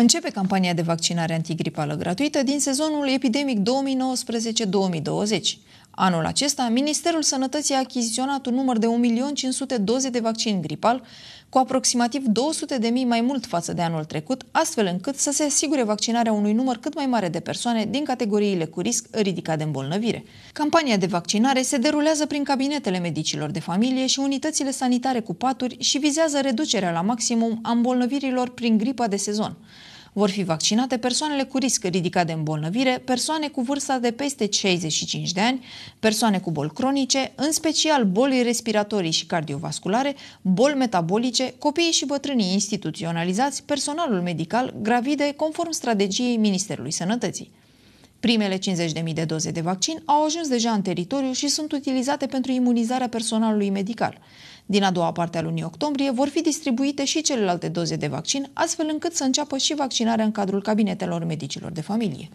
Începe campania de vaccinare antigripală gratuită din sezonul epidemic 2019-2020. Anul acesta, Ministerul Sănătății a achiziționat un număr de 1.500.000 doze de vaccin gripal, cu aproximativ 200.000 mai mult față de anul trecut, astfel încât să se asigure vaccinarea unui număr cât mai mare de persoane din categoriile cu risc ridicat de îmbolnăvire. Campania de vaccinare se derulează prin cabinetele medicilor de familie și unitățile sanitare cu paturi și vizează reducerea la maximum a îmbolnăvirilor prin gripa de sezon. Vor fi vaccinate persoanele cu risc ridicat de îmbolnăvire, persoane cu vârsta de peste 65 de ani, persoane cu boli cronice, în special boli respiratorii și cardiovasculare, boli metabolice, copiii și bătrânii instituționalizați, personalul medical, gravide, conform strategiei Ministerului Sănătății. Primele 50.000 de doze de vaccin au ajuns deja în teritoriu și sunt utilizate pentru imunizarea personalului medical. Din a doua parte a lunii octombrie vor fi distribuite și celelalte doze de vaccin, astfel încât să înceapă și vaccinarea în cadrul cabinetelor medicilor de familie.